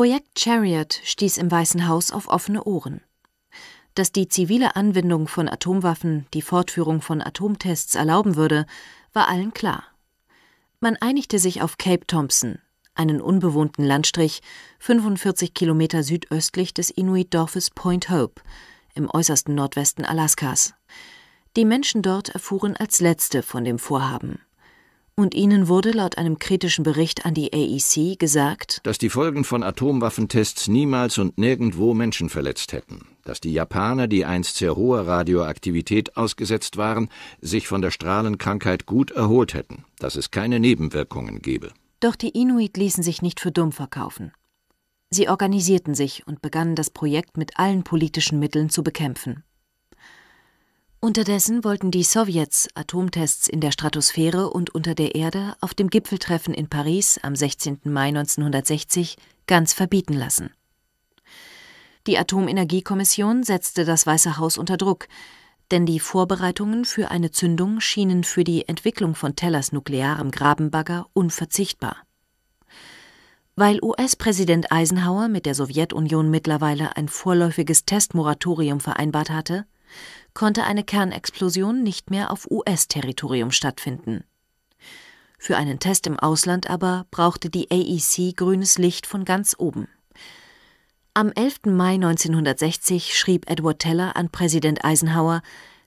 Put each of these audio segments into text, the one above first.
Projekt Chariot stieß im Weißen Haus auf offene Ohren. Dass die zivile Anwendung von Atomwaffen die Fortführung von Atomtests erlauben würde, war allen klar. Man einigte sich auf Cape Thompson, einen unbewohnten Landstrich 45 Kilometer südöstlich des Inuit-Dorfes Point Hope im äußersten Nordwesten Alaskas. Die Menschen dort erfuhren als letzte von dem Vorhaben und ihnen wurde laut einem kritischen Bericht an die AEC gesagt, dass die Folgen von Atomwaffentests niemals und nirgendwo Menschen verletzt hätten, dass die Japaner, die einst sehr hoher Radioaktivität ausgesetzt waren, sich von der Strahlenkrankheit gut erholt hätten, dass es keine Nebenwirkungen gebe. Doch die Inuit ließen sich nicht für dumm verkaufen. Sie organisierten sich und begannen das Projekt mit allen politischen Mitteln zu bekämpfen. Unterdessen wollten die Sowjets Atomtests in der Stratosphäre und unter der Erde auf dem Gipfeltreffen in Paris am 16. Mai 1960 ganz verbieten lassen. Die Atomenergiekommission setzte das Weiße Haus unter Druck, denn die Vorbereitungen für eine Zündung schienen für die Entwicklung von Tellers nuklearem Grabenbagger unverzichtbar. Weil US-Präsident Eisenhower mit der Sowjetunion mittlerweile ein vorläufiges Testmoratorium vereinbart hatte, konnte eine Kernexplosion nicht mehr auf US-Territorium stattfinden. Für einen Test im Ausland aber brauchte die AEC grünes Licht von ganz oben. Am 11. Mai 1960 schrieb Edward Teller an Präsident Eisenhower,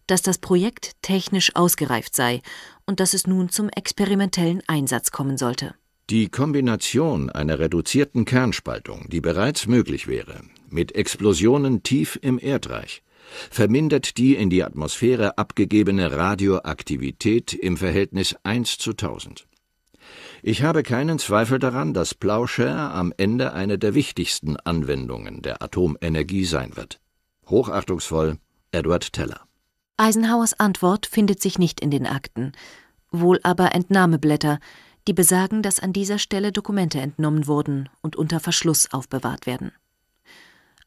dass das Projekt technisch ausgereift sei und dass es nun zum experimentellen Einsatz kommen sollte. Die Kombination einer reduzierten Kernspaltung, die bereits möglich wäre, mit Explosionen tief im Erdreich vermindert die in die Atmosphäre abgegebene Radioaktivität im Verhältnis 1 zu 1000. Ich habe keinen Zweifel daran, dass Plowshare am Ende eine der wichtigsten Anwendungen der Atomenergie sein wird. Hochachtungsvoll, Edward Teller. Eisenhowers Antwort findet sich nicht in den Akten, wohl aber Entnahmeblätter, die besagen, dass an dieser Stelle Dokumente entnommen wurden und unter Verschluss aufbewahrt werden.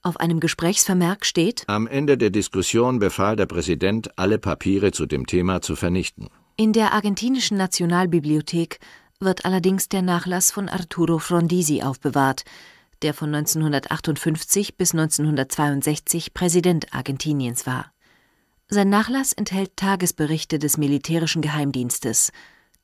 Auf einem Gesprächsvermerk steht Am Ende der Diskussion befahl der Präsident, alle Papiere zu dem Thema zu vernichten. In der argentinischen Nationalbibliothek wird allerdings der Nachlass von Arturo Frondizi aufbewahrt, der von 1958 bis 1962 Präsident Argentiniens war. Sein Nachlass enthält Tagesberichte des militärischen Geheimdienstes,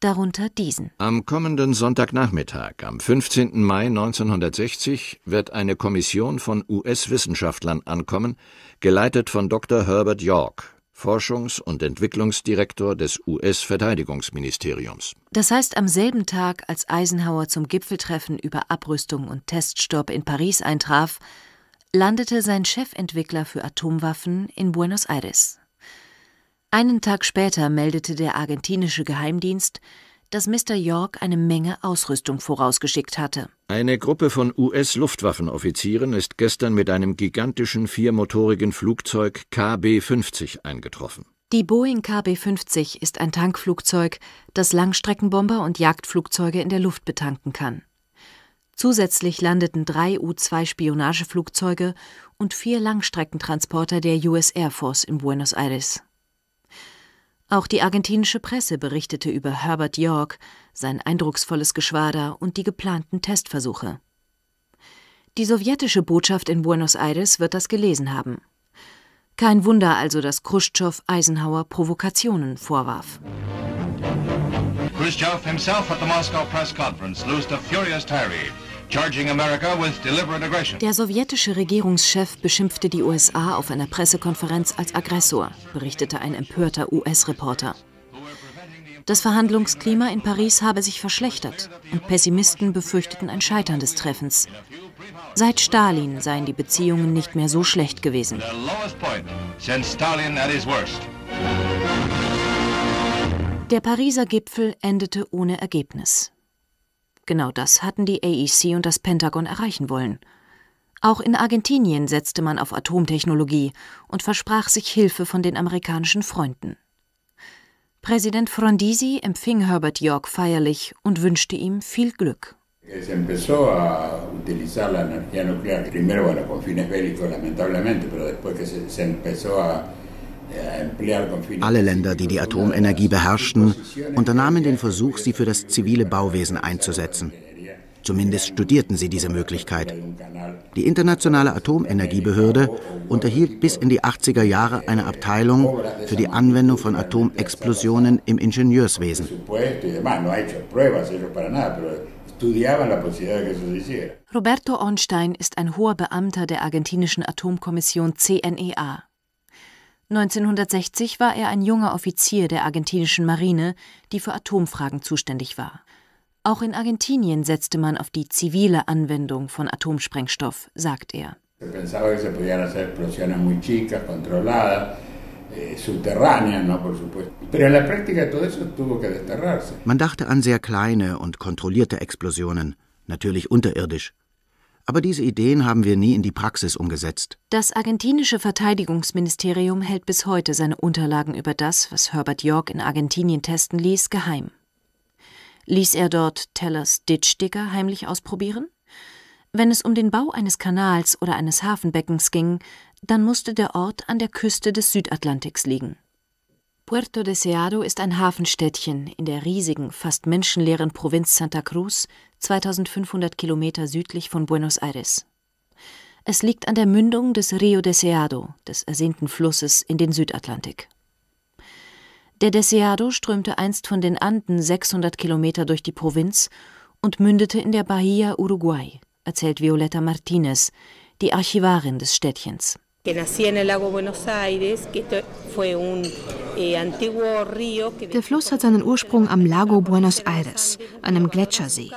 darunter diesen. Am kommenden Sonntagnachmittag, am 15. Mai 1960, wird eine Kommission von US-Wissenschaftlern ankommen, geleitet von Dr. Herbert York, Forschungs- und Entwicklungsdirektor des US-Verteidigungsministeriums. Das heißt, am selben Tag, als Eisenhower zum Gipfeltreffen über Abrüstung und Teststopp in Paris eintraf, landete sein Chefentwickler für Atomwaffen in Buenos Aires. Einen Tag später meldete der argentinische Geheimdienst, dass Mr. York eine Menge Ausrüstung vorausgeschickt hatte. Eine Gruppe von US-Luftwaffenoffizieren ist gestern mit einem gigantischen viermotorigen Flugzeug KB-50 eingetroffen. Die Boeing KB-50 ist ein Tankflugzeug, das Langstreckenbomber und Jagdflugzeuge in der Luft betanken kann. Zusätzlich landeten drei U-2-Spionageflugzeuge und vier Langstreckentransporter der US Air Force in Buenos Aires. Auch die argentinische Presse berichtete über Herbert York, sein eindrucksvolles Geschwader und die geplanten Testversuche. Die sowjetische Botschaft in Buenos Aires wird das gelesen haben. Kein Wunder also, dass Khrushchev Eisenhower Provokationen vorwarf. Khrushchev himself at the Moscow press conference loosed a furious tirade. Der sowjetische Regierungschef beschimpfte die USA auf einer Pressekonferenz als Aggressor, berichtete ein empörter US-Reporter. Das Verhandlungsklima in Paris habe sich verschlechtert und Pessimisten befürchteten ein Scheitern des Treffens. Seit Stalin seien die Beziehungen nicht mehr so schlecht gewesen. Der Pariser Gipfel endete ohne Ergebnis. Genau das hatten die AEC und das Pentagon erreichen wollen. Auch in Argentinien setzte man auf Atomtechnologie und versprach sich Hilfe von den amerikanischen Freunden. Präsident Frondizi empfing Herbert York feierlich und wünschte ihm viel Glück. Es alle Länder, die die Atomenergie beherrschten, unternahmen den Versuch, sie für das zivile Bauwesen einzusetzen. Zumindest studierten sie diese Möglichkeit. Die Internationale Atomenergiebehörde unterhielt bis in die 80er Jahre eine Abteilung für die Anwendung von Atomexplosionen im Ingenieurswesen. Roberto Ornstein ist ein hoher Beamter der argentinischen Atomkommission CNEA. 1960 war er ein junger Offizier der argentinischen Marine, die für Atomfragen zuständig war. Auch in Argentinien setzte man auf die zivile Anwendung von Atomsprengstoff, sagt er. Eh, man dachte an sehr kleine und kontrollierte Explosionen, natürlich unterirdisch. Aber diese Ideen haben wir nie in die Praxis umgesetzt. Das argentinische Verteidigungsministerium hält bis heute seine Unterlagen über das, was Herbert York in Argentinien testen ließ, geheim. Ließ er dort Tellers Ditchdigger heimlich ausprobieren? Wenn es um den Bau eines Kanals oder eines Hafenbeckens ging, dann musste der Ort an der Küste des Südatlantiks liegen. Puerto Deseado ist ein Hafenstädtchen in der riesigen, fast menschenleeren Provinz Santa Cruz, 2500 Kilometer südlich von Buenos Aires. Es liegt an der Mündung des Rio Deseado, des ersehnten Flusses in den Südatlantik. Der Deseado strömte einst von den Anden 600 Kilometer durch die Provinz und mündete in der Bahia Uruguay, erzählt Violeta Martinez, die Archivarin des Städtchens. Der Fluss hat seinen Ursprung am Lago Buenos Aires, einem Gletschersee.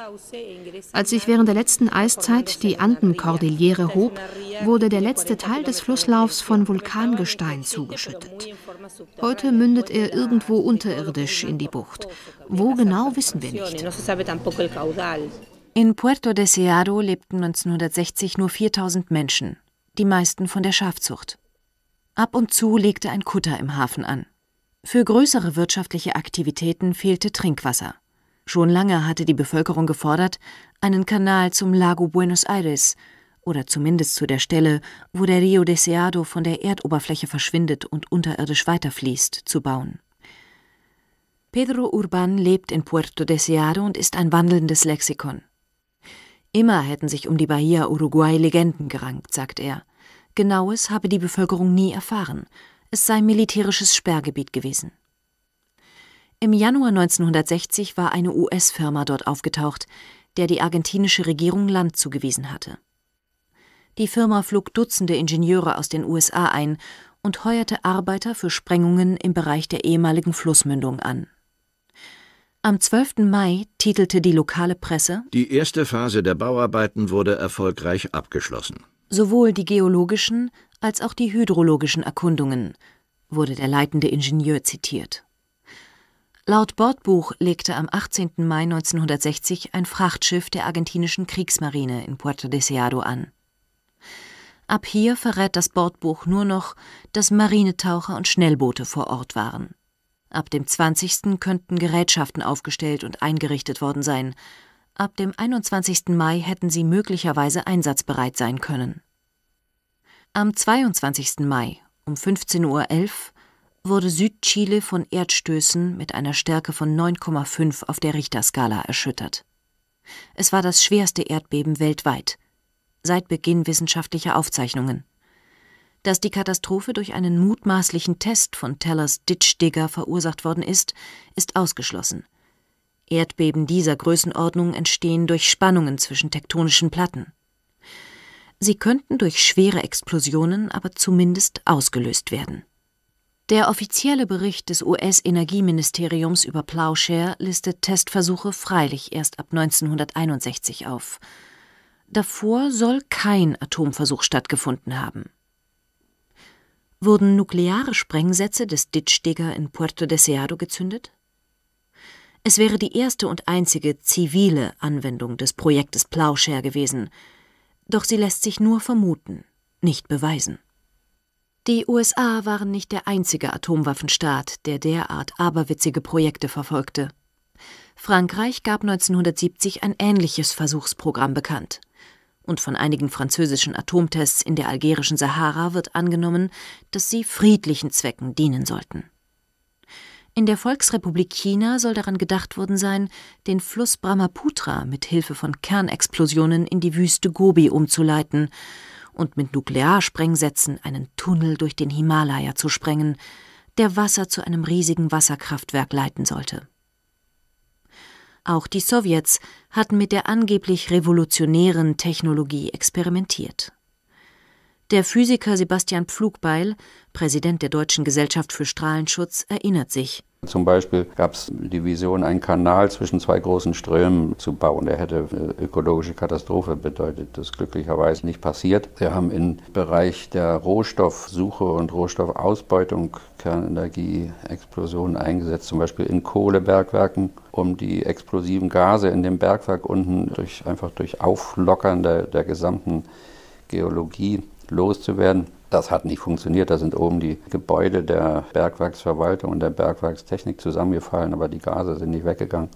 Als sich während der letzten Eiszeit die Andenkordillere hob, wurde der letzte Teil des Flusslaufs von Vulkangestein zugeschüttet. Heute mündet er irgendwo unterirdisch in die Bucht. Wo genau wissen wir nicht. In Puerto Deseado lebten 1960 nur 4000 Menschen die meisten von der Schafzucht. Ab und zu legte ein Kutter im Hafen an. Für größere wirtschaftliche Aktivitäten fehlte Trinkwasser. Schon lange hatte die Bevölkerung gefordert, einen Kanal zum Lago Buenos Aires oder zumindest zu der Stelle, wo der Rio Deseado von der Erdoberfläche verschwindet und unterirdisch weiterfließt, zu bauen. Pedro Urban lebt in Puerto Deseado und ist ein wandelndes Lexikon. Immer hätten sich um die Bahia Uruguay Legenden gerankt, sagt er. Genaues habe die Bevölkerung nie erfahren. Es sei militärisches Sperrgebiet gewesen. Im Januar 1960 war eine US-Firma dort aufgetaucht, der die argentinische Regierung Land zugewiesen hatte. Die Firma flog Dutzende Ingenieure aus den USA ein und heuerte Arbeiter für Sprengungen im Bereich der ehemaligen Flussmündung an. Am 12. Mai titelte die lokale Presse Die erste Phase der Bauarbeiten wurde erfolgreich abgeschlossen. Sowohl die geologischen als auch die hydrologischen Erkundungen wurde der leitende Ingenieur zitiert. Laut Bordbuch legte am 18. Mai 1960 ein Frachtschiff der argentinischen Kriegsmarine in Puerto Deseado an. Ab hier verrät das Bordbuch nur noch, dass Marinetaucher und Schnellboote vor Ort waren. Ab dem 20. könnten Gerätschaften aufgestellt und eingerichtet worden sein. Ab dem 21. Mai hätten sie möglicherweise einsatzbereit sein können. Am 22. Mai um 15.11 Uhr wurde Südchile von Erdstößen mit einer Stärke von 9,5 auf der Richterskala erschüttert. Es war das schwerste Erdbeben weltweit seit Beginn wissenschaftlicher Aufzeichnungen dass die Katastrophe durch einen mutmaßlichen Test von Tellers Ditchdigger verursacht worden ist, ist ausgeschlossen. Erdbeben dieser Größenordnung entstehen durch Spannungen zwischen tektonischen Platten. Sie könnten durch schwere Explosionen aber zumindest ausgelöst werden. Der offizielle Bericht des US-Energieministeriums über Plowshare listet Testversuche freilich erst ab 1961 auf. Davor soll kein Atomversuch stattgefunden haben. Wurden nukleare Sprengsätze des Ditschdeger in Puerto Deseado gezündet? Es wäre die erste und einzige zivile Anwendung des Projektes Plowshare gewesen, doch sie lässt sich nur vermuten, nicht beweisen. Die USA waren nicht der einzige Atomwaffenstaat, der derart aberwitzige Projekte verfolgte. Frankreich gab 1970 ein ähnliches Versuchsprogramm bekannt und von einigen französischen Atomtests in der algerischen Sahara wird angenommen, dass sie friedlichen Zwecken dienen sollten. In der Volksrepublik China soll daran gedacht worden sein, den Fluss Brahmaputra mit Hilfe von Kernexplosionen in die Wüste Gobi umzuleiten und mit Nuklearsprengsätzen einen Tunnel durch den Himalaya zu sprengen, der Wasser zu einem riesigen Wasserkraftwerk leiten sollte. Auch die Sowjets hatten mit der angeblich revolutionären Technologie experimentiert. Der Physiker Sebastian Pflugbeil, Präsident der Deutschen Gesellschaft für Strahlenschutz, erinnert sich zum Beispiel gab es die Vision, einen Kanal zwischen zwei großen Strömen zu bauen. Der hätte eine äh, ökologische Katastrophe bedeutet. Das ist glücklicherweise nicht passiert. Wir haben im Bereich der Rohstoffsuche und Rohstoffausbeutung Kernenergieexplosionen eingesetzt, zum Beispiel in Kohlebergwerken, um die explosiven Gase in dem Bergwerk unten durch, einfach durch Auflockern der, der gesamten Geologie loszuwerden. Das hat nicht funktioniert. Da sind oben die Gebäude der Bergwerksverwaltung und der Bergwerkstechnik zusammengefallen, aber die Gase sind nicht weggegangen.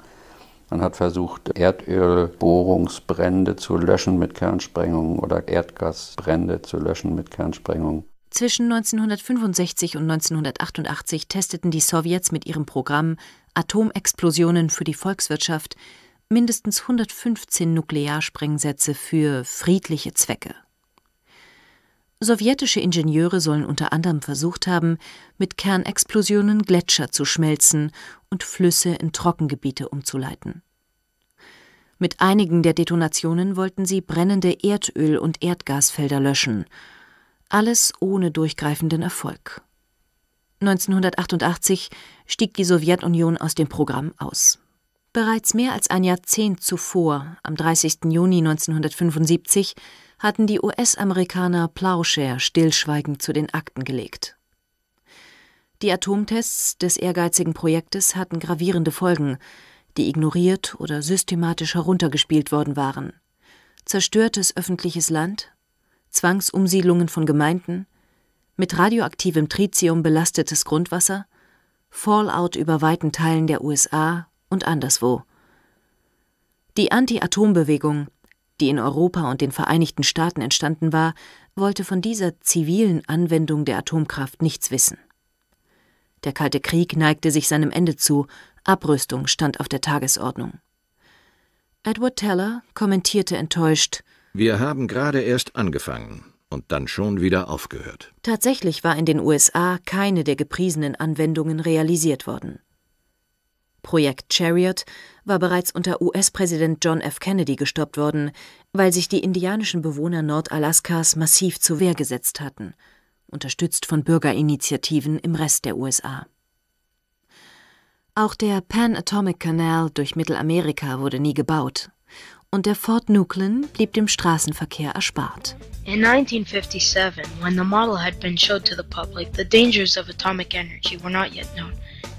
Man hat versucht, Erdölbohrungsbrände zu löschen mit Kernsprengungen oder Erdgasbrände zu löschen mit Kernsprengungen. Zwischen 1965 und 1988 testeten die Sowjets mit ihrem Programm Atomexplosionen für die Volkswirtschaft mindestens 115 Nuklearsprengsätze für friedliche Zwecke. Sowjetische Ingenieure sollen unter anderem versucht haben, mit Kernexplosionen Gletscher zu schmelzen und Flüsse in Trockengebiete umzuleiten. Mit einigen der Detonationen wollten sie brennende Erdöl- und Erdgasfelder löschen. Alles ohne durchgreifenden Erfolg. 1988 stieg die Sowjetunion aus dem Programm aus. Bereits mehr als ein Jahrzehnt zuvor, am 30. Juni 1975, hatten die US-Amerikaner Plowshare stillschweigend zu den Akten gelegt. Die Atomtests des ehrgeizigen Projektes hatten gravierende Folgen, die ignoriert oder systematisch heruntergespielt worden waren. Zerstörtes öffentliches Land, Zwangsumsiedlungen von Gemeinden, mit radioaktivem Tritium belastetes Grundwasser, Fallout über weiten Teilen der USA und anderswo. Die Anti-Atom-Bewegung die in Europa und den Vereinigten Staaten entstanden war, wollte von dieser zivilen Anwendung der Atomkraft nichts wissen. Der Kalte Krieg neigte sich seinem Ende zu, Abrüstung stand auf der Tagesordnung. Edward Teller kommentierte enttäuscht Wir haben gerade erst angefangen und dann schon wieder aufgehört. Tatsächlich war in den USA keine der gepriesenen Anwendungen realisiert worden. Projekt Chariot war bereits unter US-Präsident John F. Kennedy gestoppt worden, weil sich die indianischen Bewohner Nordalaskas massiv zur Wehr gesetzt hatten, unterstützt von Bürgerinitiativen im Rest der USA. Auch der Pan Atomic Canal durch Mittelamerika wurde nie gebaut und der Fort Nuklin blieb dem Straßenverkehr erspart. In 1957, when the model had been showed to the public, the dangers of atomic energy were not yet known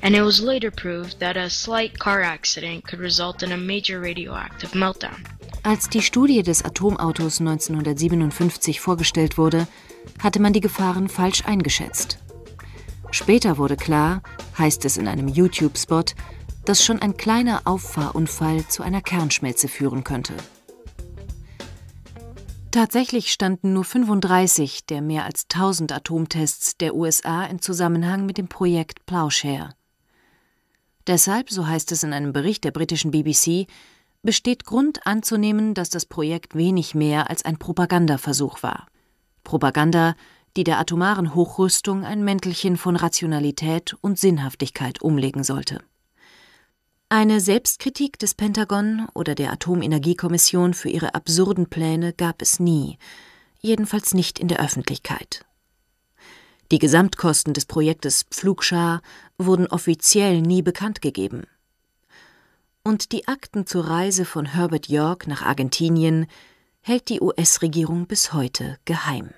and it was later proved that a slight car accident could result in a major radioactive meltdown. Als die Studie des Atomautos 1957 vorgestellt wurde, hatte man die Gefahren falsch eingeschätzt. Später wurde klar, heißt es in einem YouTube-Spot, dass schon ein kleiner Auffahrunfall zu einer Kernschmelze führen könnte. Tatsächlich standen nur 35 der mehr als 1000 Atomtests der USA in Zusammenhang mit dem Projekt Plowshare. Deshalb, so heißt es in einem Bericht der britischen BBC, besteht Grund anzunehmen, dass das Projekt wenig mehr als ein Propagandaversuch war. Propaganda, die der atomaren Hochrüstung ein Mäntelchen von Rationalität und Sinnhaftigkeit umlegen sollte. Eine Selbstkritik des Pentagon oder der Atomenergiekommission für ihre absurden Pläne gab es nie, jedenfalls nicht in der Öffentlichkeit. Die Gesamtkosten des Projektes Pflugschar wurden offiziell nie bekannt gegeben. Und die Akten zur Reise von Herbert York nach Argentinien hält die US-Regierung bis heute geheim.